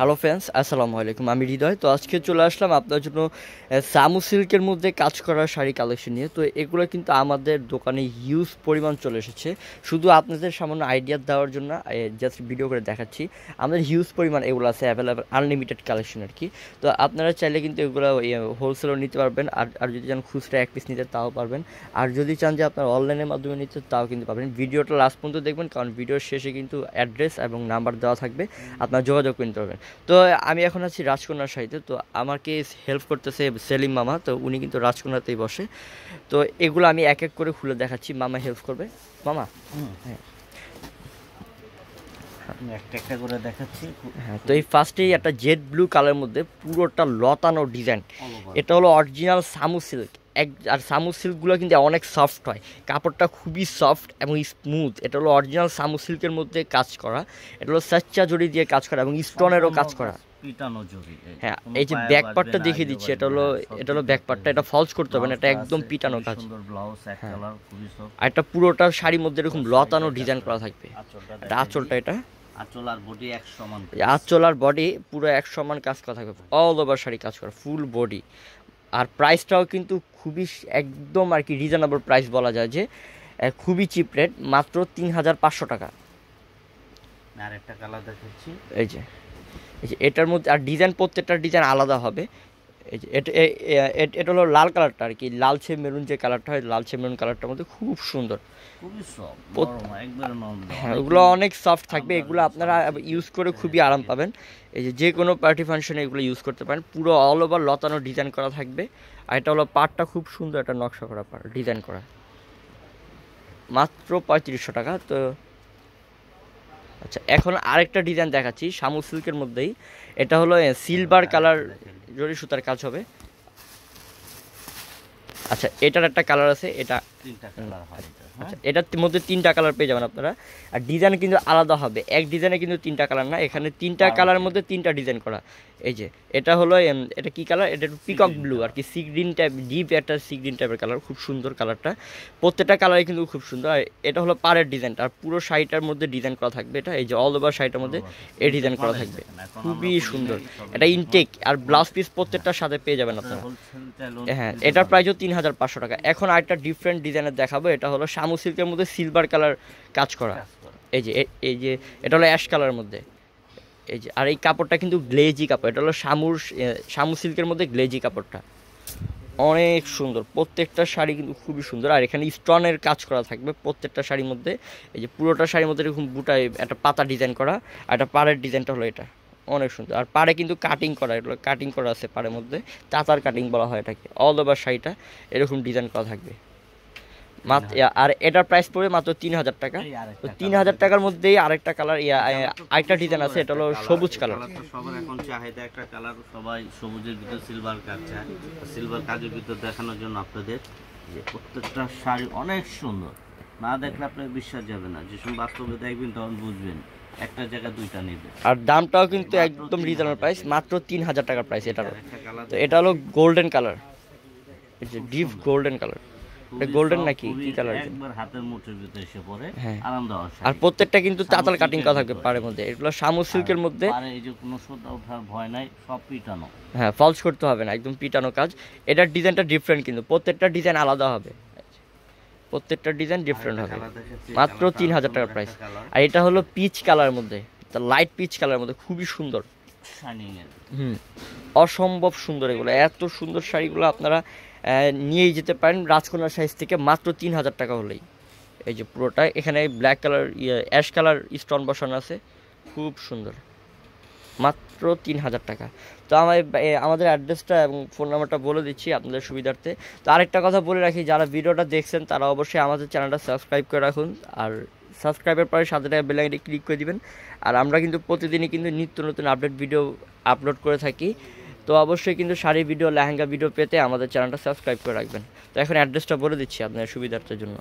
Hello friends আসসালামু আলাইকুম আমি হৃদয় তো আজকে চলে আসলাম আপনার জন্য সামু সিল্কের মধ্যে কাজ করা শাড়ি কালেকশন নিয়ে তো এগুলো কিন্তু আমাদের দোকানে হিউজ পরিমাণ চলে এসেছে শুধু আপনাদের সামান্য আইডিয়া দেওয়ার জন্য জাস্ট ভিডিও করে দেখাচ্ছি আমাদের হিউজ পরিমাণ এগুলো আছে অ্যাভেলেবেল আনলিমিটেড কালেকশন আর কি তো আপনারা চাইলে কিন্তু এগুলো হোলসেলও ইয়ে, নিতে পারবেন আর আর যদি চান খুচরা এক পিস নিতে তাও পারবেন আর যদি চান যে আপনার অনলাইনের মাধ্যমে নিতে তাও কিন্তু পারবেন ভিডিওটা লাস্ট পর্যন্ত দেখবেন কারণ ভিডিওর শেষে কিন্তু অ্যাড্রেস এবং নাম্বার দেওয়া থাকবে আপনারা যোগাযোগ করতে পারবেন তো আমি এখন আছি রাজকন্যার সাইডে তো আমাকে হেল্প করতেছে সেলিম মামা তো উনি কিন্তু রাজকন্যাতেই বসে তো এগুলো আমি এক এক করে খুলে দেখাচ্ছি মামা হেল্প করবে মামা হ্যাঁ একটা দেখাচ্ছি হ্যাঁ তো এই ফার্স্টেই একটা জেড ব্লু কালারের মধ্যে পুরোটা লতানো ডিজাইন এটা হলো অরিজিনাল সামু সিল্ক এক আর সামু সিল্কগুলো কিন্তু অনেক সফট হয় কাপড়টা খুবই সফট এবং স্মুথ এটা হলো অরিজিনাল সামু সিল্কের মধ্যে কাজ করা এটা হলো স্যাচ্চা জড়ি দিয়ে কাজ করা এবং স্টোনেরও কাজ করা হ্যাঁ এই যে ব্যাক পার্টটা দেখিয়ে দিচ্ছি এটা হলো এটা হলো ব্যাক পার্টটা এটা ফলস করতে হবে না এটা একদম পিটানো কাজ হ্যাঁ। আর এটা পুরোটা শাড়ির মধ্যে এরকম আচ্ছা, লতানো ডিজাইন আচ্ছা, করা থাকবে আচ্ছা, এটা আঁচলটা এটা আঁচল আর বডি এক সমান আঁচল আর বডি পুরো এক সমান কাজ করা থাকবে অল ওভার শাড়ি কাজ করা ফুল বডি আর প্রাইসটাও কিন্তু খুবই একদম আর কি রিজনেবল প্রাইস বলা যায় যে খুবই চিপ রেট মাত্র তিন হাজার পাঁচশো টাকা আর একটা কালার দেখাচ্ছি এই যে এই যে এটার মধ্যে আর ডিজাইন প্রত্যেকটা ডিজাইন আলাদা হবে এই যে এটা হলো লাল কালারটা আর কি লালচে মেরুন যে কালারটা হয় লালচে মেরুন কালারটার মধ্যে খুব সুন্দর হ্যাঁ এগুলো অনেক সফট থাকবে এগুলো আপনারা ইউজ করে হ্যাঁ, খুবই আরাম পাবেন এই যে যে কোনো পার্টি ফাংশনে এগুলো ইউজ করতে পারেন পুরো অল ওভার লতানো ডিজাইন করা থাকবে আর এটা হলো পাটটা খুব সুন্দর একটা নকশা করা পাট ডিজাইন করা মাত্র পঁয়ত্রিশশো টাকা তো আচ্ছা এখন আরেকটা ডিজাইন দেখাচ্ছি শামু সিল্কের মধ্যেই এটা হলো সিলভার হ্যাঁ, কালার জরি সুতার কাজ হবে আচ্ছা এটার একটা কালার আছে এটা হ্যাঁ? আচ্ছা, এটার মধ্যে তিনটা কালার পেয়ে যাবেন আপনারা আর ডিজাইন কিন্তু আলাদা হবে এক ডিজাইনে কিন্তু তিনটা কালার না এখানে তিনটা কালার মধ্যে তিনটা ডিজাইন করা এই যে এটা হলো এটা কি কালার এটা একটু পিকক ব্লু আর কি সি গ্রিন টাইপ ডিপ একটা সি গ্রিন টাইপের কালার খুব সুন্দর কালারটা প্রত্যেকটা কালারে কিন্তু খুব সুন্দর আর এটা হলো পাড়ের ডিজাইনটা আর পুরো শাড়িটার মধ্যে ডিজাইন করা থাকবে এটা এই যে অল ওভার শাড়িটার মধ্যে oh, এই ডিজাইন করা থাকবে খুবই সুন্দর এটা ইনটেক আর ব্লাউজ পিস প্রত্যেকটার সাথে পেয়ে যাবেন হ্যাঁ, আপনারা হ্যাঁ এটার প্রাইসও তিন হাজার পাঁচশো টাকা এখন আরেকটা ডিফারেন্ট ডিজাইন ডিজাইনের দেখাবো এটা হলো শামু সিল্কের মধ্যে সিলভার কালার কাজ করা এই যে এই যে এটা হলো অ্যাশ কালার মধ্যে এই যে আর এই কাপড়টা কিন্তু গ্লেজি কাপড় এটা হলো শামুর শামু সিল্কের মধ্যে গ্লেজি কাপড়টা অনেক সুন্দর প্রত্যেকটা শাড়ি কিন্তু খুবই সুন্দর আর এখানে স্টনের কাজ করা থাকবে প্রত্যেকটা শাড়ির মধ্যে এই যে পুরোটা শাড়ির মধ্যে এরকম বুটায় একটা পাতা ডিজাইন করা আর একটা পাড়ের ডিজাইনটা হলো এটা অনেক সুন্দর আর পাড়ে কিন্তু কাটিং করা এগুলো কাটিং করা আছে পাড়ের মধ্যে তাতার কাটিং বলা হয় এটাকে অল ওভার শাড়িটা এরকম ডিজাইন করা থাকবে আর এটার প্রাইস পড়বে মাত্র তিন হাজার টাকা তো তিন হাজার টাকার মধ্যেই আরেকটা কালার আরেকটা ডিজাইন আছে এটা হলো সবুজ কালার সবার এখন চাহিদা একটা কালার সবাই সবুজের ভিতরে সিলভার কাজ চায় সিলভার কাজের ভিতর দেখানোর জন্য আপনাদের যে প্রত্যেকটা শাড়ি অনেক সুন্দর না দেখলে আপনার বিশ্বাস যাবে না যে যেসব বাস্তবে দেখবেন তখন বুঝবেন একটা জায়গা দুইটা নেবে আর দামটাও কিন্তু একদম রিজনেবল প্রাইস মাত্র তিন হাজার টাকার প্রাইস এটারও তো এটা হলো golden colour deep golden colour golden নাকি কি কালার হ্যাঁ। আর প্রত্যেকটা কিন্তু কাটিং করা থাকবে পাড়ের মধ্যে এগুলো সিল্কের মধ্যে ভয় নাই সব পিটানো হ্যাঁ ফলস করতে হবে না একদম পিটানো কাজ এটার ডিজাইনটা ডিফারেন্ট কিন্তু প্রত্যেকটা ডিজাইন আলাদা হবে প্রত্যেকটা ডিজাইন ডিফারেন্ট হবে মাত্র তিন হাজার টাকার প্রাইস আর এটা হলো পিচ কালার মধ্যে লাইট পিচ কালার মধ্যে খুবই সুন্দর অসম্ভব সুন্দর এগুলো এত সুন্দর শাড়িগুলো আপনারা নিয়ে যেতে পারেন রাজকন্যা সাইজ থেকে মাত্র তিন হাজার টাকা হলেই এই যে পুরোটা এখানে black colour ash colour stone বসানো আছে খুব সুন্দর মাত্র তিন হাজার টাকা তো আমার আমাদের অ্যাড্রেসটা এবং ফোন নাম্বারটা বলে দিচ্ছি আপনাদের সুবিধার্থে তো আরেকটা কথা বলে রাখি যারা ভিডিওটা দেখছেন তারা অবশ্যই আমাদের চ্যানেলটা সাবস্ক্রাইব করে রাখুন আর সাবস্ক্রাইবের পরে সাথে টাকা বেলাইনে ক্লিক করে দিবেন আর আমরা কিন্তু প্রতিদিনই কিন্তু নিত্য নতুন আপডেট ভিডিও আপলোড করে থাকি তো অবশ্যই কিন্তু শাড়ি ভিডিও লেহেঙ্গা ভিডিও পেতে আমাদের চ্যানেলটা সাবস্ক্রাইব করে রাখবেন তো এখন অ্যাড্রেসটা বলে দিচ্ছি আপনার সুবিধার্থের জন্য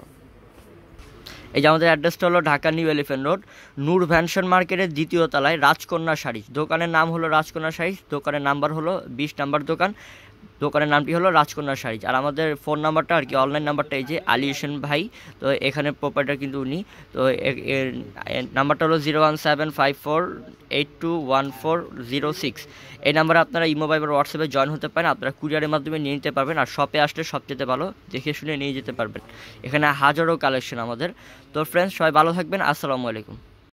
এই যে আমাদের অ্যাড্রেসটা হলো Dhaka New Elephant Road Noor Mansion মার্কেটের দ্বিতীয় তলায় রাজকন্যা শাড়ি দোকানের নাম হলো রাজকন্যা শাড়ি দোকানের নাম্বার হলো বিশ নাম্বার দোকান দোকানের নামটি হলো রাজকন্যা শাড়ি আর আমাদের ফোন নাম্বারটা আর কি অনলাইন নাম্বারটা এই যে আলী হোসেন ভাই তো এখানে প্রোপাইটার কিন্তু উনি তো নাম্বারটা হলো zero one seven five four eight two one four zero six এই নাম্বারে আপনারা ইমো বাইবার হোয়াটসঅ্যাপে জয়েন হতে পারেন আপনারা কুরিয়ারের মাধ্যমে নিয়ে নিতে পারবেন আর শপে আসলে সবচেয়ে ভালো দেখে শুনে নিয়ে যেতে পারবেন এখানে হাজারো কালেকশন আমাদের তো ফ্রেন্ডস সবাই ভালো থাকবেন আসসালামু আলাইকুম